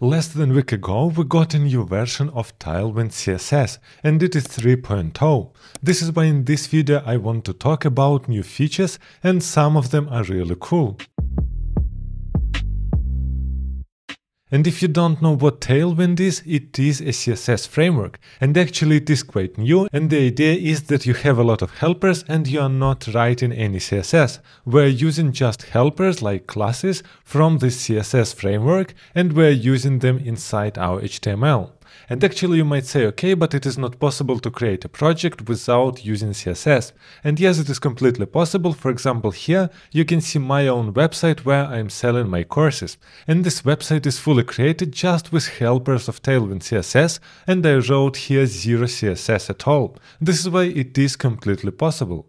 Less than a week ago we got a new version of Tailwind CSS and it is 3.0. This is why in this video I want to talk about new features and some of them are really cool. And if you don't know what Tailwind is, it is a CSS framework. And actually it is quite new, and the idea is that you have a lot of helpers and you are not writing any CSS. We're using just helpers like classes from the CSS framework and we're using them inside our HTML. And actually you might say, okay, but it is not possible to create a project without using CSS. And yes, it is completely possible. For example, here you can see my own website where I'm selling my courses. And this website is fully created just with helpers of Tailwind CSS and I wrote here zero CSS at all. This is why it is completely possible.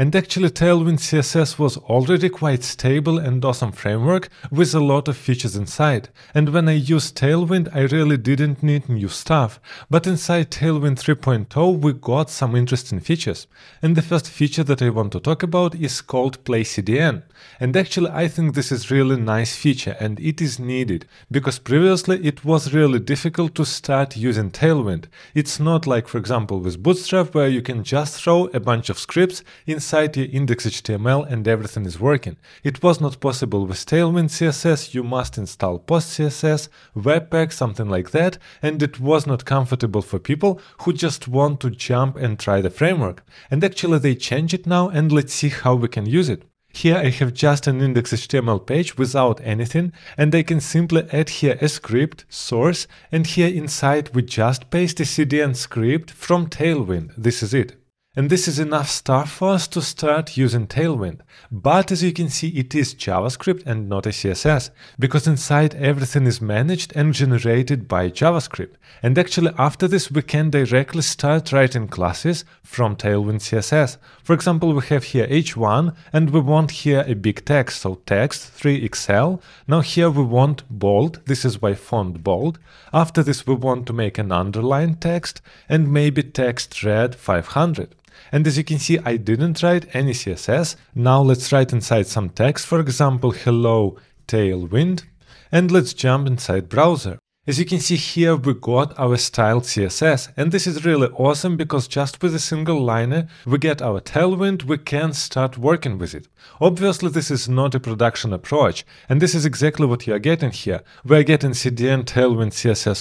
And actually Tailwind CSS was already quite stable and awesome framework with a lot of features inside. And when I used Tailwind I really didn't need new stuff, but inside Tailwind 3.0 we got some interesting features. And the first feature that I want to talk about is called Play CDN. And actually I think this is really nice feature and it is needed, because previously it was really difficult to start using Tailwind. It's not like for example with Bootstrap where you can just throw a bunch of scripts in inside your index.html and everything is working. It was not possible with Tailwind CSS, you must install PostCSS, Webpack, something like that, and it was not comfortable for people who just want to jump and try the framework. And actually they change it now and let's see how we can use it. Here I have just an index.html page without anything and I can simply add here a script, source, and here inside we just paste a CDN script from Tailwind, this is it. And this is enough stuff for us to start using Tailwind. But as you can see, it is JavaScript and not a CSS, because inside everything is managed and generated by JavaScript. And actually after this, we can directly start writing classes from Tailwind CSS. For example, we have here h1 and we want here a big text, so text 3xl. Now here we want bold, this is by font bold. After this, we want to make an underline text and maybe text red 500. And as you can see, I didn't write any CSS. Now let's write inside some text, for example, hello tailwind, and let's jump inside browser. As you can see here, we got our styled CSS, and this is really awesome because just with a single liner, we get our tailwind, we can start working with it. Obviously, this is not a production approach, and this is exactly what you are getting here. We are getting CDN tailwind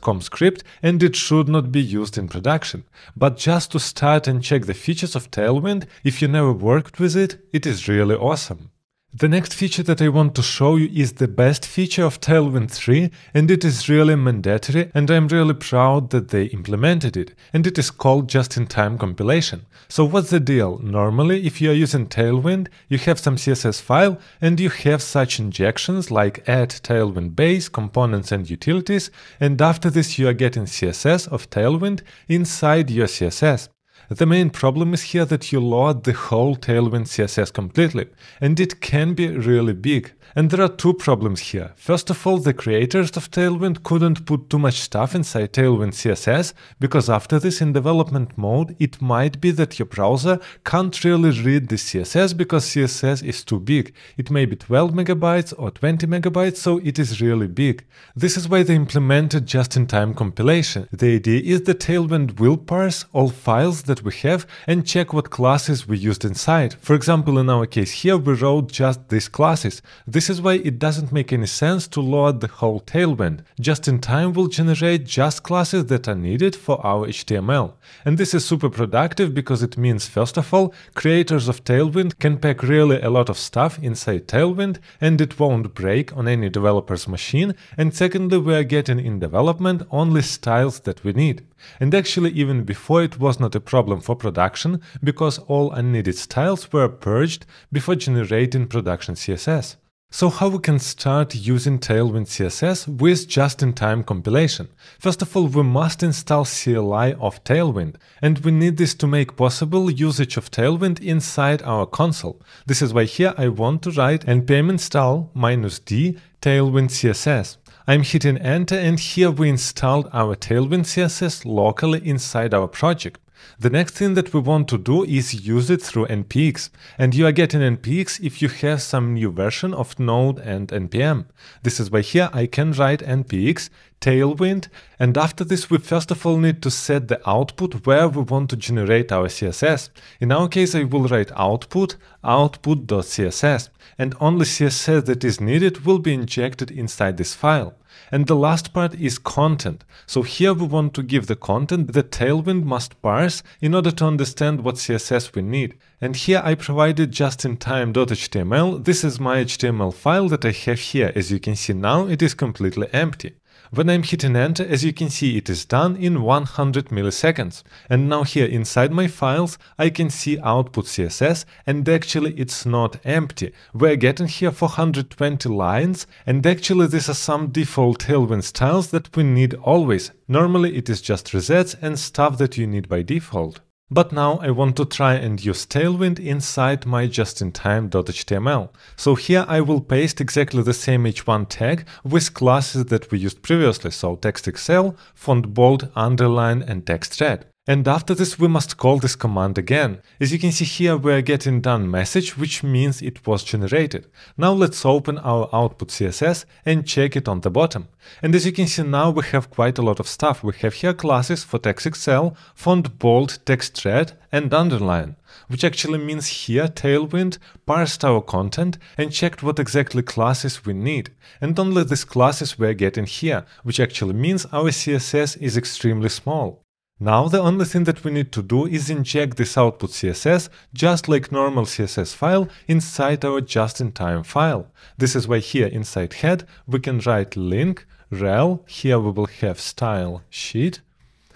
com script, and it should not be used in production. But just to start and check the features of tailwind, if you never worked with it, it is really awesome. The next feature that I want to show you is the best feature of Tailwind 3 and it is really mandatory and I'm really proud that they implemented it and it is called just-in-time compilation. So what's the deal? Normally if you are using Tailwind you have some CSS file and you have such injections like add Tailwind base, components and utilities and after this you are getting CSS of Tailwind inside your CSS. The main problem is here that you load the whole Tailwind CSS completely, and it can be really big. And there are two problems here. First of all, the creators of Tailwind couldn't put too much stuff inside Tailwind CSS, because after this in development mode, it might be that your browser can't really read the CSS because CSS is too big. It may be 12 megabytes or 20 megabytes, so it is really big. This is why they implemented just-in-time compilation. The idea is that Tailwind will parse all files that we have and check what classes we used inside. For example, in our case here, we wrote just these classes. This is why it doesn't make any sense to load the whole tailwind. Just in time will generate just classes that are needed for our HTML. And this is super productive because it means, first of all, creators of Tailwind can pack really a lot of stuff inside Tailwind and it won't break on any developer's machine. And secondly, we are getting in development only styles that we need. And actually even before it was not a problem for production, because all unneeded styles were purged before generating production CSS. So how we can start using Tailwind CSS with just-in-time compilation? First of all, we must install CLI of Tailwind, and we need this to make possible usage of Tailwind inside our console. This is why here I want to write npm install -d tailwind CSS. I'm hitting enter and here we installed our Tailwind CSS locally inside our project. The next thing that we want to do is use it through npx, and you are getting npx if you have some new version of Node and npm. This is why here I can write npx tailwind. And after this, we first of all need to set the output where we want to generate our CSS. In our case, I will write output, output.css, and only CSS that is needed will be injected inside this file. And the last part is content. So here we want to give the content that Tailwind must parse in order to understand what CSS we need. And here I provided just-in-time.html. This is my HTML file that I have here. As you can see now, it is completely empty. When I'm hitting enter, as you can see, it is done in 100 milliseconds. And now here inside my files, I can see output CSS and actually it's not empty. We're getting here 420 lines and actually these are some default Tailwind styles that we need always. Normally it is just resets and stuff that you need by default. But now I want to try and use Tailwind inside my just-in-time.html. So here I will paste exactly the same h1 tag with classes that we used previously, so text excel, font bold, underline and text red. And after this we must call this command again. As you can see here we are getting done message, which means it was generated. Now let's open our output CSS and check it on the bottom. And as you can see now we have quite a lot of stuff. We have here classes for text, Excel, font bold, text thread and underline, which actually means here Tailwind parsed our content and checked what exactly classes we need. And only these classes we are getting here, which actually means our CSS is extremely small. Now the only thing that we need to do is inject this output CSS, just like normal CSS file, inside our just-in-time file. This is why here inside head we can write link, rel, here we will have style sheet,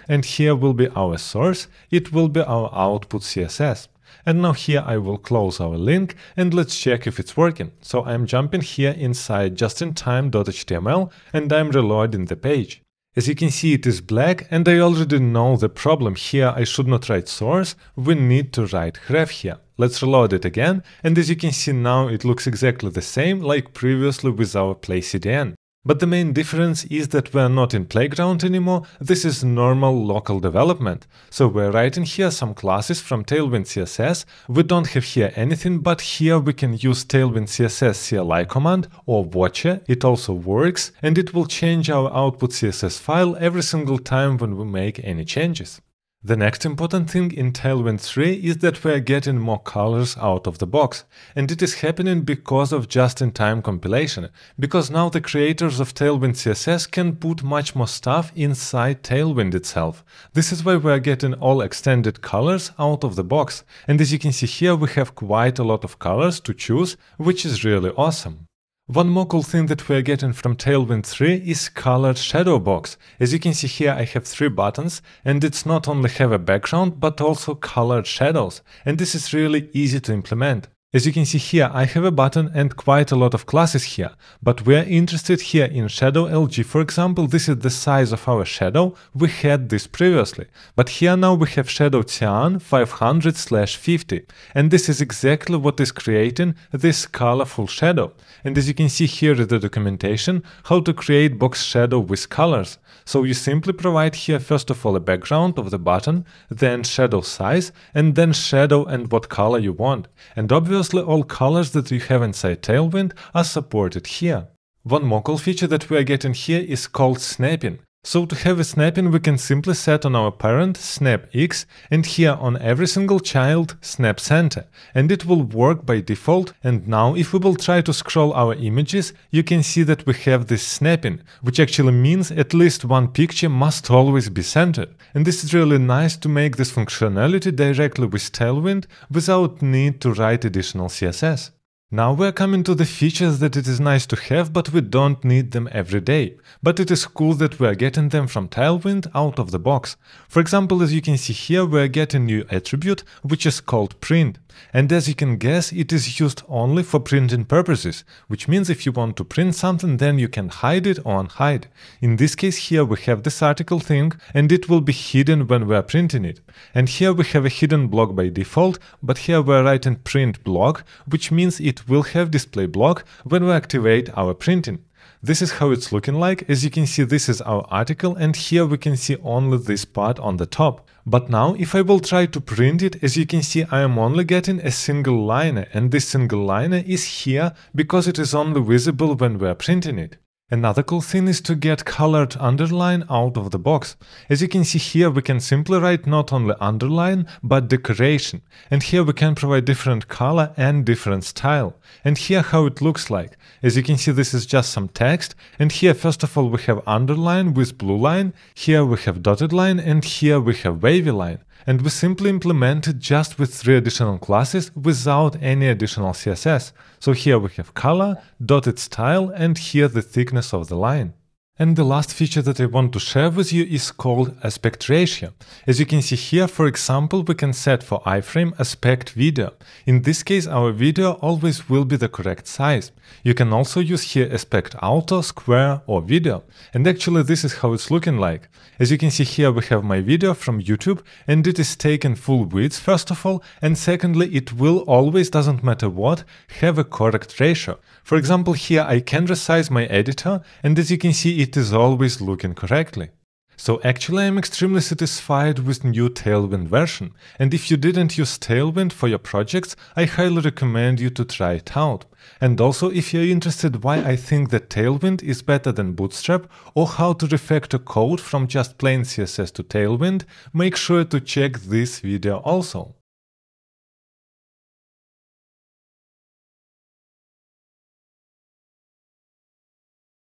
and here will be our source, it will be our output CSS. And now here I will close our link and let's check if it's working. So I'm jumping here inside justin time.html and I'm reloading the page. As you can see it is black and I already know the problem here I should not write source, we need to write graph here. Let's reload it again and as you can see now it looks exactly the same like previously with our play CDN. But the main difference is that we're not in Playground anymore, this is normal local development. So we're writing here some classes from Tailwind CSS, we don't have here anything, but here we can use Tailwind CSS CLI command or watcher, it also works, and it will change our output CSS file every single time when we make any changes. The next important thing in Tailwind 3 is that we're getting more colors out of the box, and it is happening because of just-in-time compilation, because now the creators of Tailwind CSS can put much more stuff inside Tailwind itself. This is why we're getting all extended colors out of the box, and as you can see here we have quite a lot of colors to choose, which is really awesome. One more cool thing that we are getting from Tailwind 3 is colored shadow box. As you can see here I have three buttons and it's not only have a background but also colored shadows and this is really easy to implement. As you can see here, I have a button and quite a lot of classes here, but we're interested here in shadow LG. For example, this is the size of our shadow, we had this previously, but here now we have shadow cyan 500-50, and this is exactly what is creating this colorful shadow. And as you can see here is the documentation, how to create box shadow with colors. So you simply provide here first of all a background of the button, then shadow size, and then shadow and what color you want. And obviously Obviously, all colors that you have inside Tailwind are supported here. One more cool feature that we are getting here is called snapping. So to have a snapping we can simply set on our parent snap x and here on every single child snap center and it will work by default and now if we will try to scroll our images you can see that we have this snapping which actually means at least one picture must always be centered and this is really nice to make this functionality directly with Tailwind without need to write additional CSS. Now we're coming to the features that it is nice to have but we don't need them every day. But it is cool that we're getting them from Tailwind out of the box. For example, as you can see here, we're getting new attribute, which is called print. And as you can guess, it is used only for printing purposes, which means if you want to print something, then you can hide it or unhide. In this case here we have this article thing, and it will be hidden when we're printing it. And here we have a hidden block by default, but here we're writing print block, which means it it will have display block when we activate our printing. This is how it's looking like. As you can see, this is our article and here we can see only this part on the top. But now, if I will try to print it, as you can see, I am only getting a single liner and this single liner is here because it is only visible when we are printing it. Another cool thing is to get colored underline out of the box. As you can see here we can simply write not only underline but decoration and here we can provide different color and different style. And here how it looks like. As you can see this is just some text and here first of all we have underline with blue line, here we have dotted line and here we have wavy line and we simply implement it just with three additional classes without any additional CSS. So here we have color, dotted style, and here the thickness of the line. And the last feature that I want to share with you is called aspect ratio. As you can see here, for example, we can set for iframe aspect video. In this case, our video always will be the correct size. You can also use here aspect auto, square or video. And actually this is how it's looking like. As you can see here, we have my video from YouTube and it is taken full width, first of all, and secondly, it will always, doesn't matter what, have a correct ratio. For example, here I can resize my editor and as you can see, it is always looking correctly. So actually I'm extremely satisfied with new Tailwind version, and if you didn't use Tailwind for your projects, I highly recommend you to try it out. And also if you're interested why I think that Tailwind is better than Bootstrap or how to refactor code from just plain CSS to Tailwind, make sure to check this video also.